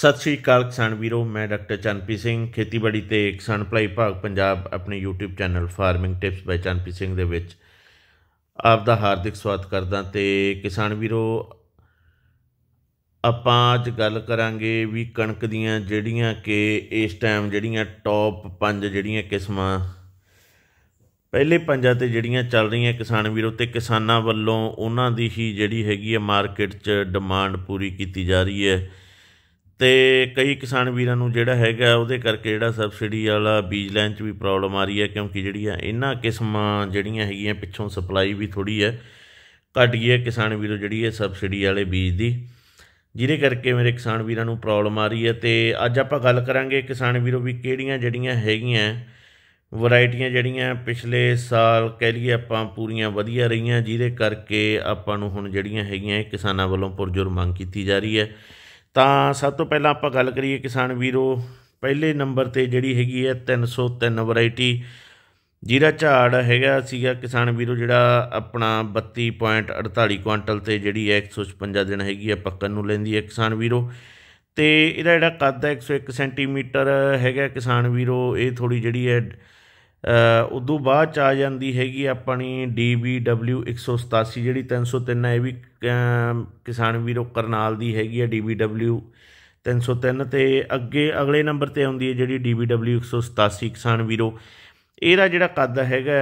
ਸਤਿ ਸ਼੍ਰੀ ਅਕਾਲ ਕਿਸਾਨ ਵੀਰੋ ਮੈਂ ਡਾਕਟਰ ਚੰਪੀ ਸਿੰਘ ਖੇਤੀਬਾੜੀ ਤੇ ਕਿਸਾਨ ਭਲਾਈ ਭਾਗ ਪੰਜਾਬ ਆਪਣੇ YouTube channel farming tips by Champi Singh ਦੇ ਵਿੱਚ ਆਪ ਦਾ ਹਾਰਦਿਕ ਸਵਾਗਤ ਕਰਦਾ ਤੇ ਕਿਸਾਨ ਵੀਰੋ ਆਪਾਂ ਅੱਜ ਗੱਲ ਕਰਾਂਗੇ ਵੀ ਕਣਕ ਦੀਆਂ ਜਿਹੜੀਆਂ ਕਿ ਇਸ ਟਾਈਮ ਜਿਹੜੀਆਂ ਟੌਪ 5 ਜਿਹੜੀਆਂ ਕਿਸਮਾਂ ਪਹਿਲੇ ਪੰਜਾਂ ਤੇ ਜਿਹੜੀਆਂ ਚੱਲ ਰਹੀਆਂ ਕਿਸਾਨ ਵੀਰੋ ਤੇ ਕਿਸਾਨਾਂ ਵੱਲੋਂ ਉਹਨਾਂ ਦੀ ਹੀ ਜਿਹੜੀ ਹੈਗੀ ਹੈ ਮਾਰਕੀਟ 'ਚ ਡਿਮਾਂਡ ਪੂਰੀ ਕੀਤੀ ਜਾ ਰਹੀ ਹੈ ਤੇ ਕਈ ਕਿਸਾਨ ਵੀਰਾਂ ਨੂੰ ਜਿਹੜਾ ਹੈਗਾ ਉਹਦੇ ਕਰਕੇ ਜਿਹੜਾ ਸਬਸਿਡੀ ਵਾਲਾ ਬੀਜ ਲੈਣ 'ਚ ਵੀ ਪ੍ਰੋਬਲਮ ਆ ਰਹੀ ਹੈ ਕਿਉਂਕਿ ਜਿਹੜੀਆਂ ਇਹਨਾਂ ਕਿਸਮਾਂ ਜਿਹੜੀਆਂ ਹੈਗੀਆਂ ਪਿੱਛੋਂ ਸਪਲਾਈ ਵੀ ਥੋੜੀ ਹੈ ਘਟ ਗਈ ਹੈ ਕਿਸਾਨ ਵੀਰੋ ਜਿਹੜੀ ਹੈ ਸਬਸਿਡੀ ਵਾਲੇ ਬੀਜ ਦੀ ਜਿਹਦੇ ਕਰਕੇ ਮੇਰੇ ਕਿਸਾਨ ਵੀਰਾਂ ਨੂੰ ਪ੍ਰੋਬਲਮ ਆ ਰਹੀ ਹੈ ਤੇ ਅੱਜ ਆਪਾਂ ਗੱਲ ਕਰਾਂਗੇ ਕਿਸਾਨ ਵੀਰੋ ਵੀ ਕਿਹੜੀਆਂ ਜਿਹੜੀਆਂ ਹੈਗੀਆਂ ਵੈਰਾਈਟੀਆਂ ਜਿਹੜੀਆਂ ਪਿਛਲੇ ਸਾਲ ਕਹਿ ਲਈਏ ਆਪਾਂ ਪੂਰੀਆਂ ਵਧੀਆ ਰਹੀਆਂ ਜਿਹਦੇ ਕਰਕੇ ਆਪਾਂ ਨੂੰ ਹੁਣ ਜਿਹੜੀਆਂ ਹੈਗੀਆਂ ਕਿਸਾਨਾਂ ਵੱਲੋਂ ਪੁਰਜੁਰ ਮੰਗ ਕੀਤੀ ਜਾ ਰਹੀ ਹੈ ਤਾਂ ਸਭ ਤੋਂ ਪਹਿਲਾਂ ਆਪਾਂ ਗੱਲ ਕਰੀਏ ਕਿਸਾਨ ਵੀਰੋ ਪਹਿਲੇ ਨੰਬਰ ਤੇ ਜਿਹੜੀ ਹੈਗੀ ਹੈ 303 ਵੈਰਾਈਟੀ ਜੀਰਾ ਝਾੜ ਹੈਗਾ ਸੀਗਾ ਕਿਸਾਨ ਵੀਰੋ ਜਿਹੜਾ ਆਪਣਾ 32.48 ਕੁਇੰਟਲ ਤੇ ਜਿਹੜੀ ਹੈ 156 ਦਿਨ ਹੈਗੀ ਹੈ ਪੱਕਣ ਨੂੰ ਲੈਂਦੀ ਹੈ ਕਿਸਾਨ ਵੀਰੋ ਤੇ ਇਹਦਾ ਜਿਹੜਾ ਕੱਦ ਹੈ 101 ਸੈਂਟੀਮੀਟਰ ਹੈਗਾ ਕਿਸਾਨ ਵੀਰੋ ਇਹ ਥੋੜੀ ਜਿਹੜੀ ਹੈ ਉਦੋਂ ਬਾਅਦ ਚ ਆ ਜਾਂਦੀ ਹੈਗੀ ਆਪਣੀ DBW 187 ਜਿਹੜੀ 303 ਹੈ ਇਹ ਵੀ ਕਿਸਾਨ ਵੀਰੋ ਕਰਨਾਲ ਦੀ ਹੈਗੀ ਹੈ DBW 303 ਤੇ ਅੱਗੇ ਅਗਲੇ ਨੰਬਰ ਤੇ ਆਉਂਦੀ ਹੈ ਜਿਹੜੀ DBW 187 ਕਿਸਾਨ ਵੀਰੋ ਇਹਦਾ ਜਿਹੜਾ ਕੱਦ ਹੈਗਾ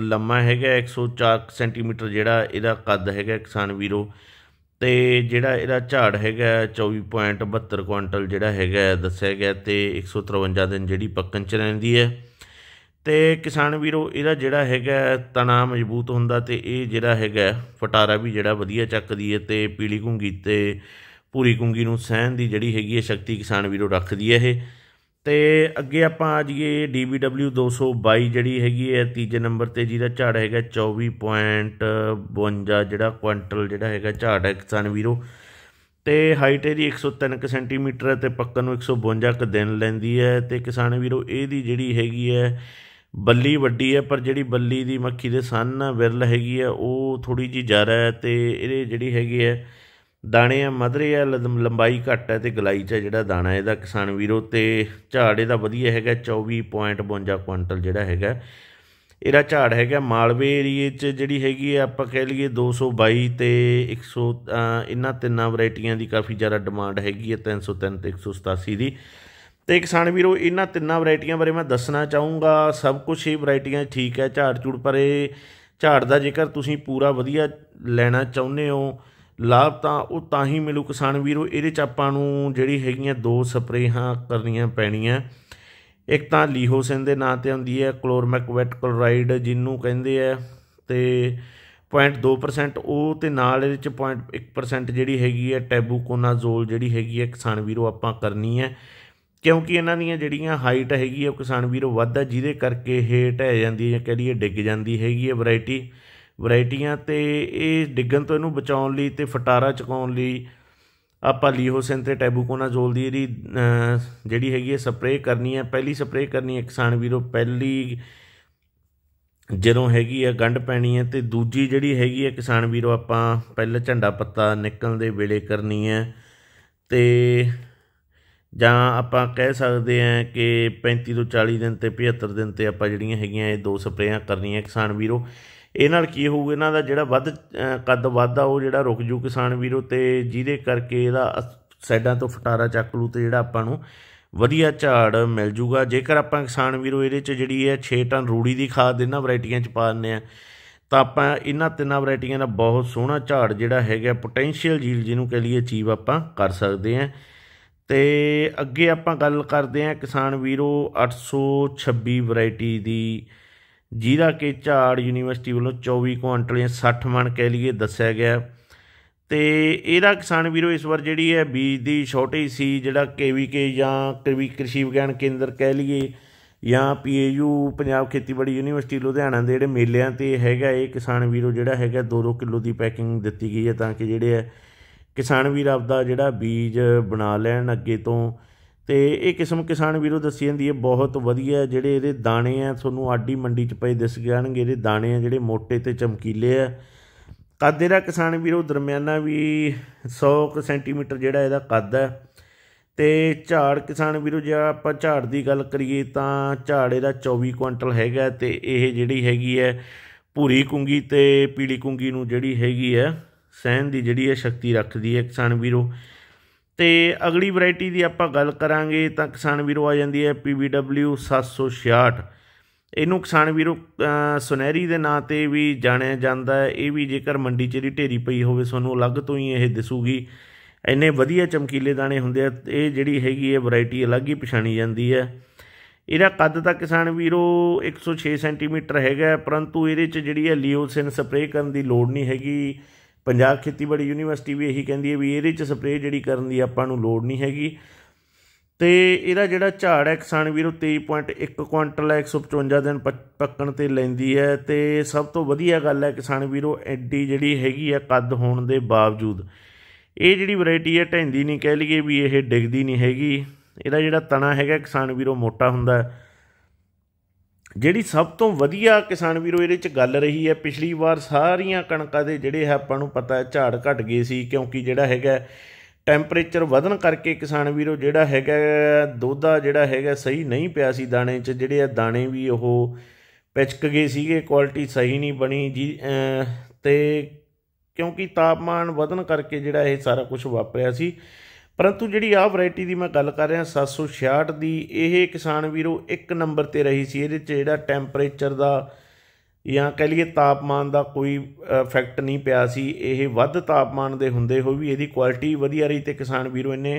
ਲੰਮਾ ਹੈਗਾ 104 ਸੈਂਟੀਮੀਟਰ ਜਿਹੜਾ ਇਹਦਾ ਕੱਦ ਹੈਗਾ ਕਿਸਾਨ ਵੀਰੋ ਤੇ ਜਿਹੜਾ ਇਹਦਾ ਝਾੜ ਹੈਗਾ 24.72 ਕੁਇੰਟਲ ਜਿਹੜਾ ਹੈਗਾ ਦੱਸਿਆ ਗਿਆ ਤੇ 153 ਦਿਨ ਜਿਹੜੀ ਪੱਕਣ ਚ ਰਹਿੰਦੀ ਹੈ ਤੇ ਕਿਸਾਨ ਵੀਰੋ ਇਹਦਾ ਜਿਹੜਾ ਹੈਗਾ ਤਣਾ ਮਜ਼ਬੂਤ ਹੁੰਦਾ ਤੇ ਇਹ ਜਿਹੜਾ ਹੈਗਾ ਫਟਾਰਾ ਵੀ ਜਿਹੜਾ ਵਧੀਆ ਚੱਕਦੀ ਹੈ ਤੇ ਪੀਲੀ ਕੁੰਗੀ ਤੇ ਪੂਰੀ ਕੁੰਗੀ ਨੂੰ ਸਹਿਣ ਦੀ ਜਿਹੜੀ ਹੈਗੀ ਹੈ ਸ਼ਕਤੀ ਕਿਸਾਨ ਵੀਰੋ ਰੱਖਦੀ ਹੈ ਇਹ ਤੇ ਅੱਗੇ ਆਪਾਂ ਆ ਜੀਏ DBW 222 ਜਿਹੜੀ ਹੈਗੀ ਹੈ ਤੀਜੇ ਨੰਬਰ ਤੇ ਜਿਹਦਾ ਝਾੜ ਹੈਗਾ 24.52 ਜਿਹੜਾ ਕੁਇੰਟਲ ਜਿਹੜਾ ਹੈਗਾ ਝਾੜ ਹੈ ਕਿਸਾਨ ਵੀਰੋ ਤੇ ਹਾਈਟ ਇਹਦੀ 103 ਸੈਂਟੀਮੀਟਰ ਹੈ ਤੇ ਪੱਕਣ ਨੂੰ 152 ਕ ਦਿਨ ਲੈਂਦੀ ਹੈ ਤੇ ਕਿਸਾਨ ਵੀਰੋ ਇਹਦੀ ਜਿਹੜੀ ਹੈਗੀ ਹੈ ਬੱਲੀ ਵੱਡੀ ਹੈ ਪਰ ਜਿਹੜੀ ਬੱਲੀ ਦੀ ਮੱਖੀ ਦੇ ਸੰਨ ਵਿਰਲ ਹੈਗੀ ਆ ਉਹ ਥੋੜੀ ਜੀ ਜ਼ਿਆਦਾ ਹੈ ਤੇ ਇਹਦੇ ਜਿਹੜੀ ਹੈਗੀ ਹੈ ਦਾਣੇ ਆ ਮਧਰੇ ਆ ਲੰਬਾਈ ਘੱਟ ਹੈ ਤੇ ਗਲਾਈ ਚ ਜਿਹੜਾ ਦਾਣਾ ਇਹਦਾ ਕਿਸਾਨ ਵੀਰੋ ਤੇ ਝਾੜ ਇਹਦਾ ਵਧੀਆ ਹੈਗਾ 24.52 ਕੁਇੰਟਲ ਜਿਹੜਾ ਹੈਗਾ ਇਹਦਾ ਝਾੜ ਹੈਗਾ ਮਾਲਵੇ ਏਰੀਏ 'ਚ ਜਿਹੜੀ ਹੈਗੀ ਆ ਆਪਾਂ ਕਹਿ ਲਈਏ 222 ਤੇ 100 ਇਹਨਾਂ ਤਿੰਨਾਂ ਵੈਰਾਈਟੀਆਂ ਦੀ ਕਾਫੀ ਜ਼ਿਆਦਾ ਡਿਮਾਂਡ ਹੈਗੀ ਹੈ 303 ਤੇ 187 ਦੀ ਤੇ ਕਿਸਾਨ ਵੀਰੋ ਇਹਨਾਂ ਤਿੰਨਾਂ ਵੈਰਾਈਟੀਆਂ ਬਾਰੇ ਮੈਂ ਦੱਸਣਾ ਚਾਹੂੰਗਾ ਸਭ ਕੁਝ ਹੀ ਵੈਰਾਈਟੀਆਂ ਠੀਕ ਹੈ ਝਾੜ ਝੂੜ ਪਰ ਇਹ ਝਾੜ ਦਾ ਜੇਕਰ ਤੁਸੀਂ ਪੂਰਾ ਵਧੀਆ ਲੈਣਾ ਚਾਹੁੰਦੇ ਹੋ ਲਾਭ ਤਾਂ ਉਹ ਤਾਂ ਹੀ ਮਿਲੂ ਕਿਸਾਨ ਵੀਰੋ ਇਹਦੇ ਚ ਆਪਾਂ ਨੂੰ ਜਿਹੜੀ ਹੈਗੀਆਂ ਦੋ ਸਪਰੇਹਾਂ ਕਰਨੀਆਂ ਪੈਣੀਆਂ ਇੱਕ ਤਾਂ ਲੀਹੋਸਿਨ ਦੇ ਨਾਂ ਤੇ ਹੁੰਦੀ ਹੈ ਕਲੋਰਮੈਕਵੈਟ ਕਲੋਰਾਈਡ ਜਿੰਨੂੰ ਕਹਿੰਦੇ ਆ ਤੇ 0.2% ਉਹ ਤੇ ਨਾਲ ਇਹਦੇ ਚ 0.1% ਜਿਹੜੀ ਹੈਗੀ ਹੈ ਟੈਬੂਕੋਨਾਜ਼ੋਲ ਜਿਹੜੀ ਹੈਗੀ ਹੈ ਕਿਸਾਨ ਵੀਰੋ ਆਪਾਂ ਕਰਨੀ ਹੈ ਕਿਉਂਕਿ ਇਹਨਾਂ ਦੀਆਂ ਜਿਹੜੀਆਂ ਹਾਈਟ ਹੈਗੀ ਆ ਉਹ ਕਿਸਾਨ ਵੀਰੋ ਵੱਧਾ ਜਿਹਦੇ ਕਰਕੇ ਹੇਟ ਹੈ ਜਾਂਦੀ ਹੈ ਜਾਂ ਕਹਿ ਲਈਏ ਡਿੱਗ ਜਾਂਦੀ ਹੈਗੀ ਹੈ ਵੈਰਾਈਟੀ ਵੈਰਾਈਟੀਆਂ ਤੇ ਇਹ ਡਿੱਗਣ ਤੋਂ ਇਹਨੂੰ ਬਚਾਉਣ ਲਈ ਤੇ ਫਟਾਰਾ ਚਕਾਉਣ ਲਈ ਆਪਾਂ ਲੀਹੋਸੈਨ ਤੇ ਟੈਬੂਕੋਨਾਜ਼ੋਲ ਦੀ ਜਿਹੜੀ ਜਿਹੜੀ ਹੈਗੀ ਹੈ ਸਪਰੇਅ ਕਰਨੀ ਹੈ ਪਹਿਲੀ ਸਪਰੇਅ ਕਰਨੀ ਹੈ ਕਿਸਾਨ ਵੀਰੋ ਪਹਿਲੀ ਜਦੋਂ ਹੈਗੀ ਹੈ ਗੰਢ ਪੈਣੀ ਹੈ ਤੇ ਦੂਜੀ ਜਿਹੜੀ ਹੈਗੀ ਹੈ ਕਿਸਾਨ ਵੀਰੋ ਆਪਾਂ ਪਹਿਲਾ ਝੰਡਾ ਪੱਤਾ ਨਿਕਲਣ ਦੇ ਵੇਲੇ ਕਰਨੀ ਹੈ ਤੇ ਜਾਂ ਆਪਾਂ ਕਹਿ ਸਕਦੇ ਹਾਂ ਕਿ 35 ਤੋਂ 40 ਦਿਨ ਤੇ 75 ਦਿਨ ਤੇ ਆਪਾਂ ਜਿਹੜੀਆਂ ਹੈਗੀਆਂ ਇਹ ਦੋ ਸਪਰੇਆਂ ਕਰਨੀਆਂ ਕਿਸਾਨ ਵੀਰੋ ਇਹ ਨਾਲ ਕੀ ਹੋਊਗਾ ਇਹਨਾਂ ਦਾ ਜਿਹੜਾ ਵੱਧ ਕੱਦ ਵਾਧਾ ਉਹ ਜਿਹੜਾ ਰੁਕ ਜੂ ਕਿਸਾਨ ਵੀਰੋ ਤੇ ਜਿਹਦੇ ਕਰਕੇ ਇਹਦਾ ਸਾਈਡਾਂ ਤੋਂ ਫਟਾਰਾ ਚੱਕ ਲੂ ਤੇ ਜਿਹੜਾ ਆਪਾਂ ਨੂੰ ਵਧੀਆ ਝਾੜ ਮਿਲ ਜੂਗਾ ਜੇਕਰ ਆਪਾਂ ਕਿਸਾਨ ਵੀਰੋ ਇਹਦੇ ਚ ਜਿਹੜੀ ਹੈ 6 ਟਨ ਰੂੜੀ ਦੀ ਖਾਦ ਇਹਨਾਂ ਵੈਰਾਈਟੀਆਂ ਚ ਪਾਉਂਦੇ ਆ ਤਾਂ ਆਪਾਂ ਇਹਨਾਂ ਤਿੰਨਾਂ ਵੈਰਾਈਟੀਆਂ ਦਾ ਬਹੁਤ ਸੋਹਣਾ ਝਾੜ ਜਿਹੜਾ ਹੈਗਾ ਪੋਟੈਂਸ਼ੀਅਲ ਜੀਲ ਜਿਹਨੂੰ ਕਹ ਲਈਏ ਅਚੀਵ ਆਪਾਂ ਕਰ ਸਕਦੇ ਆ ਤੇ ਅੱਗੇ ਆਪਾਂ ਗੱਲ ਕਰਦੇ ਹਾਂ ਕਿਸਾਨ ਵੀਰੋ 826 ਵੈਰਾਈਟੀ ਦੀ ਜਿਹਦਾ ਕਿ ਝਾੜ ਯੂਨੀਵਰਸਿਟੀ ਵੱਲੋਂ 24 ਕੁਇੰਟਲ ਜਾਂ 60 ਮਣ ਕਹਿ ਲਈਏ ਦੱਸਿਆ ਗਿਆ ਤੇ ਇਹਦਾ ਕਿਸਾਨ ਵੀਰੋ ਇਸ ਵਾਰ ਜਿਹੜੀ ਹੈ ਬੀਜ ਦੀ ਛੋਟੀ ਸੀ ਜਿਹੜਾ ਕੇਵੀਕੇ ਜਾਂ ਕ੍ਰਿਵੀ ਕ੍ਰਿਸ਼ੀ ਵਿਗਿਆਨ ਕੇਂਦਰ ਕਹਿ ਲਈਏ ਜਾਂ ਪੀਏਯੂ ਪੰਜਾਬ ਖੇਤੀਬਾੜੀ ਯੂਨੀਵਰਸਿਟੀ ਲੁਧਿਆਣਾ ਦੇ ਜਿਹੜੇ ਮੇਲਿਆਂ ਤੇ ਹੈਗਾ ਇਹ ਕਿਸਾਨ ਵੀਰੋ ਜਿਹੜਾ ਹੈਗਾ 2-2 ਕਿਲੋ ਦੀ ਪੈਕਿੰਗ ਦਿੱਤੀ ਗਈ ਹੈ ਤਾਂ ਕਿ ਜਿਹੜੇ ਹੈ ਕਿਸਾਨ ਵੀਰ ਆਪਦਾ ਜਿਹੜਾ ਬੀਜ ਬਣਾ ਲੈਣ ਅੱਗੇ ਤੋਂ ਤੇ ਇਹ ਕਿਸਮ ਕਿਸਾਨ ਵੀਰੋ ਦੱਸੀ ਜਾਂਦੀ ਹੈ ਬਹੁਤ ਵਧੀਆ ਜਿਹੜੇ ਇਹਦੇ ਦਾਣੇ ਆ ਤੁਹਾਨੂੰ ਆਡੀ ਮੰਡੀ 'ਚ ਪਏ ਦਿਸ ਜਾਣਗੇ ਇਹਦੇ ਦਾਣੇ ਆ ਜਿਹੜੇ ਮੋٹے ਤੇ ਚਮਕੀਲੇ ਆ ਕੱਦ ਇਹਦਾ ਕਿਸਾਨ ਵੀਰੋ ਦਰਮਿਆਨਾ ਵੀ 100 ਸੈਂਟੀਮੀਟਰ ਜਿਹੜਾ ਇਹਦਾ ਕੱਦ ਹੈ ਤੇ ਝਾੜ ਕਿਸਾਨ ਵੀਰੋ ਜੇ ਆਪਾਂ ਝਾੜ ਦੀ ਗੱਲ ਕਰੀਏ ਤਾਂ ਝਾੜ ਇਹਦਾ 24 ਕੁਇੰਟਲ ਹੈਗਾ ਤੇ ਇਹ ਜਿਹੜੀ ਹੈਗੀ ਹੈ ਭੂਰੀ ਕੁੰਗੀ ਤੇ ਪੀਲੀ ਕੁੰਗੀ ਨੂੰ ਜਿਹੜੀ ਹੈਗੀ ਹੈ ਸਹਿਣ ਦੀ ਜਿਹੜੀ ਹੈ ਸ਼ਕਤੀ ਰੱਖਦੀ ਹੈ ਕਿਸਾਨ ਵੀਰੋ ਤੇ ਅਗਲੀ ਵੈਰਾਈਟੀ ਦੀ ਆਪਾਂ ਗੱਲ ਕਰਾਂਗੇ ਤਾਂ ਕਿਸਾਨ ਵੀਰੋ ਆ ਜਾਂਦੀ ਹੈ PBW 766 ਇਹਨੂੰ ਕਿਸਾਨ ਵੀਰੋ ਸੁਨਹਿਰੀ ਦੇ ਨਾਂ ਤੇ ਵੀ ਜਾਣਿਆ ਜਾਂਦਾ ਹੈ ਇਹ ਵੀ ਜੇਕਰ ਮੰਡੀ 'ਚ ਦੀ ਢੇਰੀ ਪਈ ਹੋਵੇ ਤੁਹਾਨੂੰ ਅਲੱਗ ਤੋਂ ਹੀ ਇਹ ਦਿਸੂਗੀ ਇਹਨੇ ਵਧੀਆ ਚਮਕੀਲੇ ਦਾਣੇ ਹੁੰਦੇ ਆ ਇਹ ਜਿਹੜੀ ਹੈਗੀ ਹੈ ਵੈਰਾਈਟੀ ਅਲੱਗ ਹੀ ਪਛਾਣੀ ਜਾਂਦੀ ਹੈ ਇਹਦਾ ਕੱਦ ਤਾਂ ਕਿਸਾਨ ਵੀਰੋ 106 ਸੈਂਟੀਮੀਟਰ ਹੈਗਾ ਪਰੰਤੂ ਇਹਦੇ 'ਚ ਜਿਹੜੀ ਹੈ ਲਿਓਸਿਨ ਸਪਰੇਅ ਕਰਨ ਦੀ ਲੋੜ ਨਹੀਂ ਹੈਗੀ ਪੰਜਾਬ ਖੇਤੀਬਾੜੀ ਯੂਨੀਵਰਸਿਟੀ ਵੀ ਇਹੀ ਕਹਿੰਦੀ ਹੈ ਵੀ ਇਹਦੇ 'ਚ ਸਪਰੇਅ ਜਿਹੜੀ ਕਰਨ ਦੀ ਆਪਾਂ ਨੂੰ ਲੋੜ ਨਹੀਂ ਹੈਗੀ ਤੇ ਇਹਦਾ ਜਿਹੜਾ ਝਾੜ ਹੈ ਕਿਸਾਨ ਵੀਰੋ 23.1 ਕੁਇੰਟਲ ਹੈ 155 ਦਿਨ ਪੱਕਣ ਤੇ ਲੈਂਦੀ ਹੈ ਤੇ ਸਭ ਤੋਂ ਵਧੀਆ ਗੱਲ ਹੈ ਕਿਸਾਨ ਵੀਰੋ ਐਡੀ ਜਿਹੜੀ ਹੈਗੀ ਹੈ ਕੱਦ ਹੋਣ ਦੇ ਬਾਵਜੂਦ ਇਹ ਜਿਹੜੀ ਵੈਰਾਈਟੀ ਹੈ ਢੈਂਦੀ ਨਹੀਂ ਕਹਿ ਲਈਏ ਵੀ ਇਹ ਡਿੱਗਦੀ ਨਹੀਂ ਹੈਗੀ ਇਹਦਾ ਜਿਹੜਾ ਤਣਾ ਹੈਗਾ ਕਿਸਾਨ ਵੀਰੋ ਮੋਟਾ ਹੁੰਦਾ ਹੈ ਜਿਹੜੀ ਸਭ ਤੋਂ ਵਧੀਆ ਕਿਸਾਨ ਵੀਰੋ ਇਹਦੇ ਚ ਗੱਲ ਰਹੀ ਹੈ ਪਿਛਲੀ ਵਾਰ ਸਾਰੀਆਂ ਕਣਕਾਂ ਦੇ ਜਿਹੜੇ ਹੈ ਆਪਾਂ ਨੂੰ ਪਤਾ ਹੈ ਝਾੜ ਘਟ ਗਏ ਸੀ ਕਿਉਂਕਿ ਜਿਹੜਾ ਹੈਗਾ ਟੈਂਪਰੇਚਰ ਵਧਣ ਕਰਕੇ ਕਿਸਾਨ ਵੀਰੋ ਜਿਹੜਾ ਹੈਗਾ ਦੋਦਾ ਜਿਹੜਾ ਹੈਗਾ ਸਹੀ ਨਹੀਂ ਪਿਆ ਸੀ ਦਾਣੇ 'ਚ ਜਿਹੜੇ ਆ ਦਾਣੇ ਵੀ ਉਹ ਪਿਚਕ ਗਏ ਸੀਗੇ ਕੁਆਲਿਟੀ ਸਹੀ ਨਹੀਂ ਬਣੀ ਜੀ ਤੇ ਕਿਉਂਕਿ ਤਾਪਮਾਨ ਵਧਣ ਕਰਕੇ ਜਿਹੜਾ ਇਹ ਸਾਰਾ ਕੁਝ ਵਾਪਰਿਆ ਸੀ ਪਰੰਤੂ ਜਿਹੜੀ ਆ ਵੈਰਾਈਟੀ ਦੀ ਮੈਂ ਗੱਲ ਕਰ ਰਿਹਾ 766 ਦੀ ਇਹ ਕਿਸਾਨ ਵੀਰੋ ਇੱਕ ਨੰਬਰ ਤੇ ਰਹੀ ਸੀ ਇਹਦੇ 'ਚ ਜਿਹੜਾ ਟੈਂਪਰੇਚਰ ਦਾ ਜਾਂ ਕਹ ਲਈਏ ਤਾਪਮਾਨ ਦਾ ਕੋਈ ਇਫੈਕਟ ਨਹੀਂ ਪਿਆ ਸੀ ਇਹ ਵੱਧ ਤਾਪਮਾਨ ਦੇ ਹੁੰਦੇ ਹੋਏ ਵੀ ਇਹਦੀ ਕੁਆਲਿਟੀ ਵਧੀਆ ਰਹੀ ਤੇ ਕਿਸਾਨ ਵੀਰੋ ਇਹਨੇ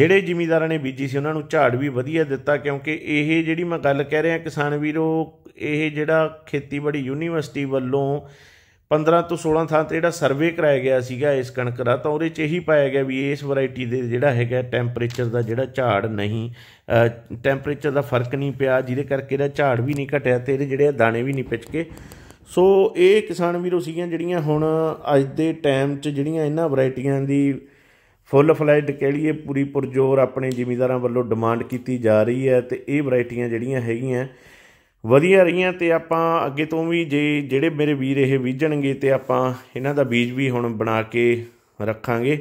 ਜਿਹੜੇ ਜ਼ਿਮੀਦਾਰਾਂ ਨੇ ਬੀਜੀ ਸੀ ਉਹਨਾਂ ਨੂੰ ਝਾੜ ਵੀ ਵਧੀਆ ਦਿੱਤਾ ਕਿਉਂਕਿ ਇਹ ਜਿਹੜੀ ਮੈਂ ਗੱਲ ਕਹਿ ਰਿਹਾ ਕਿਸਾਨ ਵੀਰੋ ਇਹ ਜਿਹੜਾ ਖੇਤੀਬਾੜੀ ਯੂਨੀਵਰਸਿਟੀ ਵੱਲੋਂ 15 ਤੋਂ 16 ਥਾਂ ਤੇ ਜਿਹੜਾ ਸਰਵੇ ਕਰਾਇਆ ਗਿਆ ਸੀਗਾ ਇਸ ਕਣਕ ਦਾ ਤਾਂ ਉਹਦੇ 'ਚ ਇਹੀ ਪਾਇਆ ਗਿਆ ਵੀ ਇਸ ਵੈਰਾਈਟੀ ਦੇ ਜਿਹੜਾ ਹੈਗਾ ਟੈਂਪਰੇਚਰ ਦਾ ਜਿਹੜਾ ਝਾੜ ਨਹੀਂ ਟੈਂਪਰੇਚਰ ਦਾ ਫਰਕ ਨਹੀਂ ਪਿਆ ਜਿਹਦੇ ਕਰਕੇ ਇਹਦਾ ਝਾੜ ਵੀ ਨਹੀਂ ਘਟਿਆ ਤੇ ਇਹਦੇ ਜਿਹੜੇ ਦਾਣੇ ਵੀ ਨਹੀਂ ਪਿਚਕੇ ਸੋ ਇਹ ਕਿਸਾਨ ਵੀਰੋ ਸੀਗੀਆਂ ਜਿਹੜੀਆਂ ਹੁਣ ਅੱਜ ਦੇ ਟਾਈਮ 'ਚ ਜਿਹੜੀਆਂ ਇਹਨਾਂ ਵੈਰਾਈਟੀਆਂ ਦੀ ਫੁੱਲ ਫਲੈਡ ਕਹਿ ਲਈਏ ਪੂਰੀ ਪੁਰਜੋਰ ਆਪਣੇ ਜ਼ਿਮੀਦਾਰਾਂ ਵੱਲੋਂ ਡਿਮਾਂਡ ਕੀਤੀ ਜਾ ਰਹੀ ਹੈ ਤੇ ਇਹ ਵੈਰਾਈਟੀਆਂ ਜਿਹੜੀਆਂ ਹੈਗੀਆਂ ਵਧੀਆ ਰਹੀਆਂ ਤੇ ਆਪਾਂ ਅੱਗੇ ਤੋਂ ਵੀ ਜੇ ਜਿਹੜੇ ਮੇਰੇ ਵੀਰ ਇਹ ਬੀਜਣਗੇ ਤੇ ਆਪਾਂ ਇਹਨਾਂ ਦਾ ਬੀਜ ਵੀ ਹੁਣ ਬਣਾ ਕੇ ਰੱਖਾਂਗੇ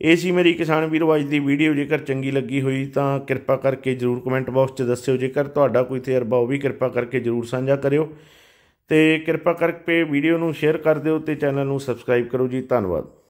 ਇਹ ਸੀ ਮੇਰੀ ਕਿਸਾਨ ਵੀਰੋ ਅੱਜ ਦੀ ਵੀਡੀਓ ਜੇਕਰ ਚੰਗੀ ਲੱਗੀ ਹੋਈ ਤਾਂ ਕਿਰਪਾ ਕਰਕੇ ਜਰੂਰ ਕਮੈਂਟ ਬਾਕਸ 'ਚ ਦੱਸਿਓ ਜੇਕਰ ਤੁਹਾਡਾ ਕੋਈ ਤਜਰਬਾ ਉਹ ਵੀ ਕਿਰਪਾ ਕਰਕੇ ਜਰੂਰ ਸਾਂਝਾ ਕਰਿਓ ਤੇ ਕਿਰਪਾ ਕਰਕੇ ਵੀਡੀਓ ਨੂੰ ਸ਼ੇਅਰ ਕਰ ਦਿਓ ਤੇ ਚੈਨਲ ਨੂੰ ਸਬਸਕ੍ਰਾਈਬ ਕਰੋ ਜੀ ਧੰਨਵਾਦ